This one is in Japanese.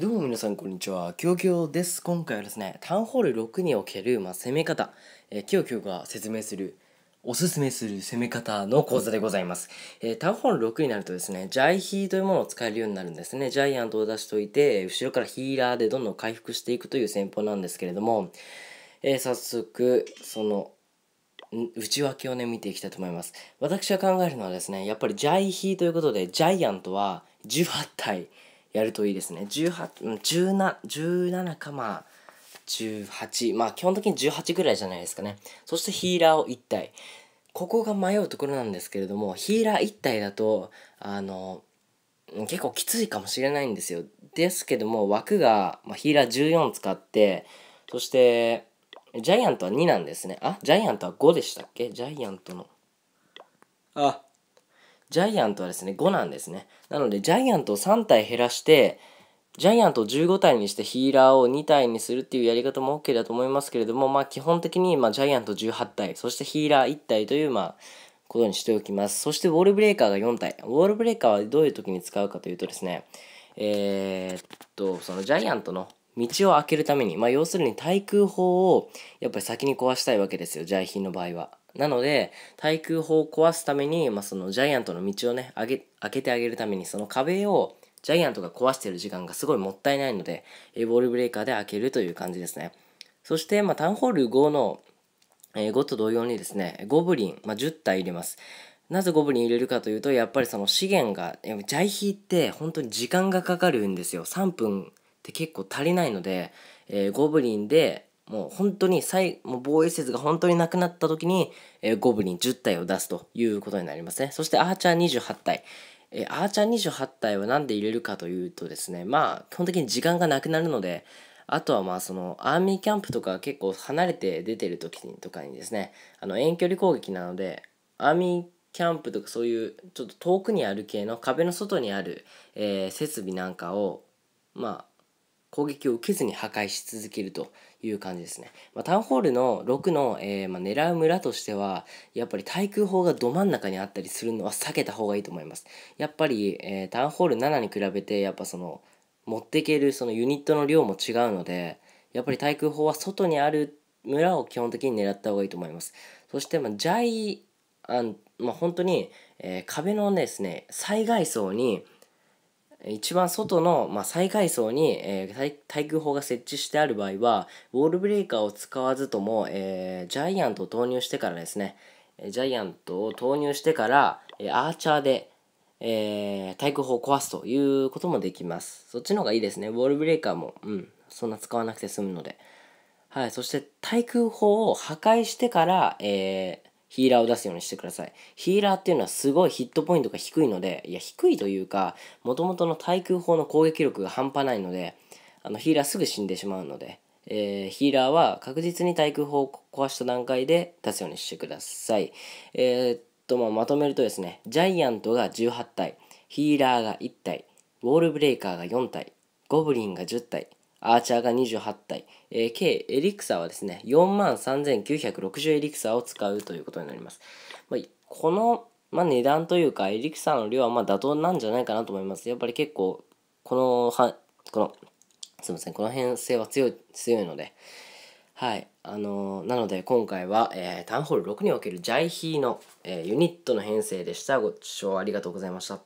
どうも皆さんこんにちは。うきょうです。今回はですね、タウンホール6における、まあ、攻め方、えー、キヨキヨが説明する、おすすめする攻め方の講座でございます。えー、タウンホール6になるとですね、ジャイヒーというものを使えるようになるんですね。ジャイアントを出しといて、後ろからヒーラーでどんどん回復していくという戦法なんですけれども、えー、早速、その、内訳をね、見ていきたいと思います。私が考えるのはですね、やっぱりジャイヒーということで、ジャイアントは18体、やるといいですね。18、17、17かまあ、18まあ基本的に18ぐらいじゃないですかねそしてヒーラーを1体ここが迷うところなんですけれどもヒーラー1体だとあの結構きついかもしれないんですよですけども枠が、まあ、ヒーラー14使ってそしてジャイアントは2なんですねあジャイアントは5でしたっけジャイアントのあジャイアントはですね、5なんですね。なので、ジャイアントを3体減らして、ジャイアントを15体にしてヒーラーを2体にするっていうやり方も OK だと思いますけれども、まあ基本的にまジャイアント18体、そしてヒーラー1体というまあことにしておきます。そしてウォールブレーカーが4体。ウォールブレーカーはどういう時に使うかというとですね、えー、っと、そのジャイアントの道を開けるために、まあ、要するに対空砲をやっぱり先に壊したいわけですよ、ジャイヒンの場合は。なので、対空砲を壊すために、まあ、そのジャイアントの道をね、開けてあげるために、その壁をジャイアントが壊してる時間がすごいもったいないので、えボールブレーカーで開けるという感じですね。そして、まあ、タウンホール5の、えー、5と同様にですね、ゴブリン、まあ、10体入れます。なぜゴブリン入れるかというと、やっぱりその資源が、ジャイヒーって本当に時間がかかるんですよ。3分で結構足りないので、えー、ゴブリンでもう本当に最もう防衛施設が本当になくなった時に、えー、ゴブリン10体を出すということになりますねそしてアーチャー28体えー、アーチャー28体は何で入れるかというとですねまあ基本的に時間がなくなるのであとはまあそのアーミーキャンプとか結構離れて出てる時とかにですねあの遠距離攻撃なのでアーミーキャンプとかそういうちょっと遠くにある系の壁の外にある、えー、設備なんかをまあ攻撃を受けずに破壊し続けるという感じですね。まあ、タウンホールの6の、えー、まあ、狙う村としては、やっぱり対空砲がど真ん中にあったりするのは避けた方がいいと思います。やっぱり、えー、タウンホール7に比べて、やっぱその、持っていけるそのユニットの量も違うので、やっぱり対空砲は外にある村を基本的に狙った方がいいと思います。そして、まあ、ジャイアン、まあ、本当に、えー、壁のですね、災害層に、一番外の、まあ、最外層に、えー、対空砲が設置してある場合はウォールブレーカーを使わずとも、えー、ジャイアントを投入してからですねジャイアントを投入してからアーチャーで、えー、対空砲を壊すということもできますそっちの方がいいですねウォールブレーカーも、うん、そんな使わなくて済むので、はい、そして対空砲を破壊してから、えヒーラーを出すようにしてください。ヒーラーっていうのはすごいヒットポイントが低いので、いや、低いというか、もともとの対空砲の攻撃力が半端ないので、あのヒーラーすぐ死んでしまうので、えー、ヒーラーは確実に対空砲を壊した段階で出すようにしてください。えー、っと、まあ、まとめるとですね、ジャイアントが18体、ヒーラーが1体、ウォールブレイカーが4体、ゴブリンが10体、アーチャーが28体、えー、計エリクサーはですね、4万3960エリクサーを使うということになります。まあ、この、まあ、値段というか、エリクサーの量はま妥当なんじゃないかなと思います。やっぱり結構、この、はこの、すみません、この編成は強い、強いので、はい。あのー、なので今回は、えー、タウンホール6におけるジャイヒーの、えユニットの編成でした。ご視聴ありがとうございました。